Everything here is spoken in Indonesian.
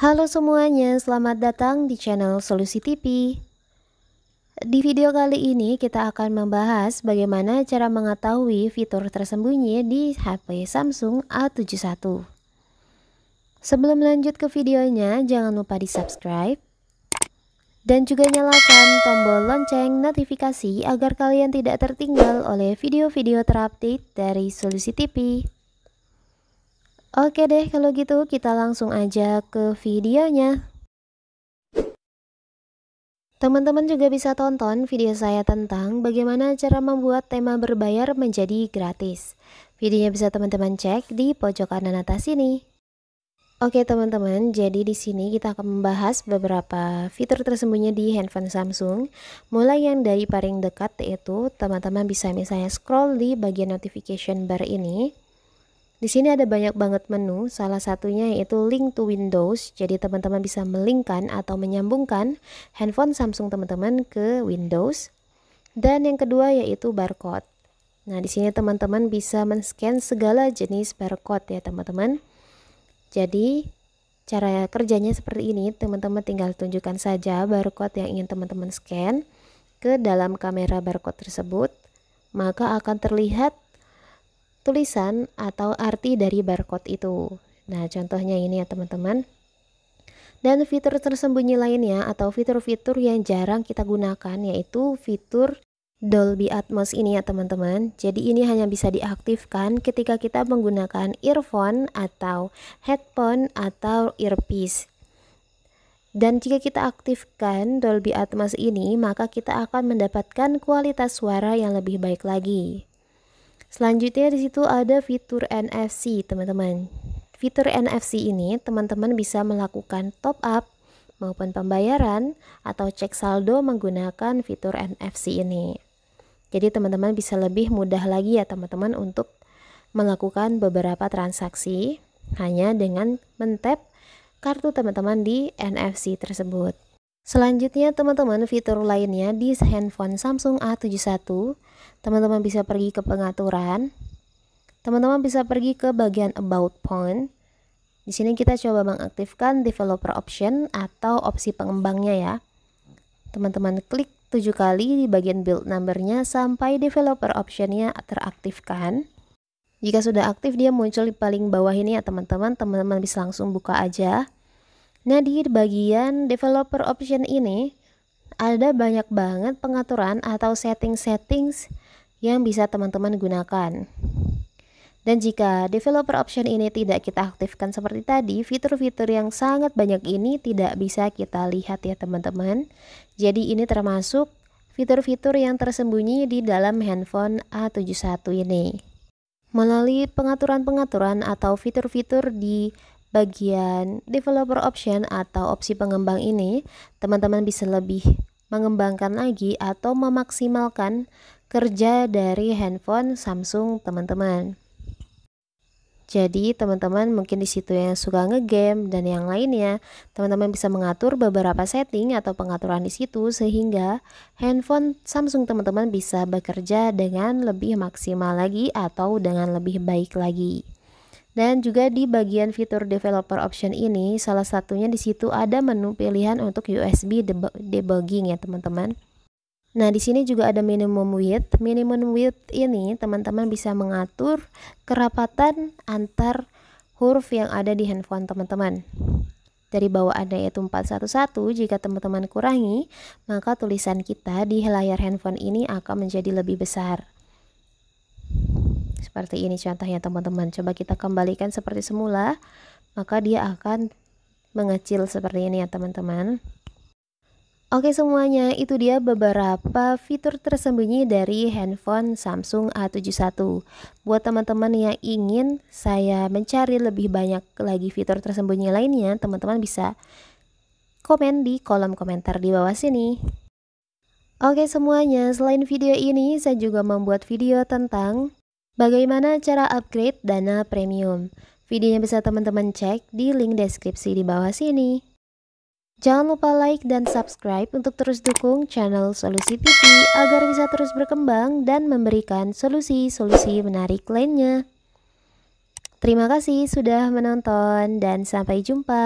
Halo semuanya, selamat datang di channel Solusi TV. Di video kali ini kita akan membahas bagaimana cara mengetahui fitur tersembunyi di HP Samsung A71. Sebelum lanjut ke videonya, jangan lupa di subscribe dan juga nyalakan tombol lonceng notifikasi agar kalian tidak tertinggal oleh video-video terupdate dari Solusi TV. Oke deh, kalau gitu kita langsung aja ke videonya. Teman-teman juga bisa tonton video saya tentang bagaimana cara membuat tema berbayar menjadi gratis. Videonya bisa teman-teman cek di pojok kanan atas sini. Oke teman-teman, jadi di sini kita akan membahas beberapa fitur tersembunyi di handphone Samsung. Mulai yang dari paling dekat yaitu teman-teman bisa misalnya scroll di bagian notification bar ini. Di sini ada banyak banget menu, salah satunya yaitu link to Windows. Jadi teman-teman bisa melingkan atau menyambungkan handphone Samsung teman-teman ke Windows. Dan yang kedua yaitu barcode. Nah, di sini teman-teman bisa men-scan segala jenis barcode ya, teman-teman. Jadi cara kerjanya seperti ini, teman-teman tinggal tunjukkan saja barcode yang ingin teman-teman scan ke dalam kamera barcode tersebut, maka akan terlihat tulisan atau arti dari barcode itu. Nah, contohnya ini ya teman-teman. Dan fitur tersembunyi lainnya atau fitur-fitur yang jarang kita gunakan yaitu fitur Dolby Atmos ini ya teman-teman. Jadi ini hanya bisa diaktifkan ketika kita menggunakan earphone atau headphone atau earpiece. Dan jika kita aktifkan Dolby Atmos ini, maka kita akan mendapatkan kualitas suara yang lebih baik lagi. Selanjutnya di situ ada fitur NFC, teman-teman. Fitur NFC ini teman-teman bisa melakukan top up maupun pembayaran atau cek saldo menggunakan fitur NFC ini. Jadi teman-teman bisa lebih mudah lagi ya teman-teman untuk melakukan beberapa transaksi hanya dengan mentap kartu teman-teman di NFC tersebut. Selanjutnya teman-teman fitur lainnya di handphone Samsung A71 teman-teman bisa pergi ke pengaturan teman-teman bisa pergi ke bagian about point di sini kita coba mengaktifkan developer option atau opsi pengembangnya ya teman-teman klik 7 kali di bagian build numbernya sampai developer optionnya teraktifkan jika sudah aktif dia muncul di paling bawah ini ya teman-teman teman-teman bisa langsung buka aja Nah, di bagian developer option ini ada banyak banget pengaturan atau setting-settings yang bisa teman-teman gunakan. Dan jika developer option ini tidak kita aktifkan seperti tadi, fitur-fitur yang sangat banyak ini tidak bisa kita lihat ya teman-teman. Jadi ini termasuk fitur-fitur yang tersembunyi di dalam handphone A71 ini. Melalui pengaturan-pengaturan atau fitur-fitur di bagian developer option atau opsi pengembang ini, teman-teman bisa lebih mengembangkan lagi atau memaksimalkan kerja dari handphone Samsung teman-teman. Jadi teman-teman mungkin di situ yang suka ngegame dan yang lainnya, teman-teman bisa mengatur beberapa setting atau pengaturan di situ sehingga handphone Samsung teman-teman bisa bekerja dengan lebih maksimal lagi atau dengan lebih baik lagi. Dan juga di bagian fitur developer option ini, salah satunya di situ ada menu pilihan untuk USB debugging ya teman-teman. Nah, di sini juga ada minimum width. Minimum width ini teman-teman bisa mengatur kerapatan antar huruf yang ada di handphone teman-teman. Dari bawah ada yaitu 411, jika teman-teman kurangi, maka tulisan kita di layar handphone ini akan menjadi lebih besar. Seperti ini contohnya teman-teman. Coba kita kembalikan seperti semula, maka dia akan mengecil seperti ini ya teman-teman. Oke semuanya, itu dia beberapa fitur tersembunyi dari handphone Samsung A71. Buat teman-teman yang ingin saya mencari lebih banyak lagi fitur tersembunyi lainnya, teman-teman bisa komen di kolom komentar di bawah sini. Oke semuanya, selain video ini, saya juga membuat video tentang Bagaimana cara upgrade dana premium? Videonya bisa teman-teman cek di link deskripsi di bawah sini. Jangan lupa like dan subscribe untuk terus dukung channel Solusi TV agar bisa terus berkembang dan memberikan solusi-solusi menarik lainnya. Terima kasih sudah menonton dan sampai jumpa.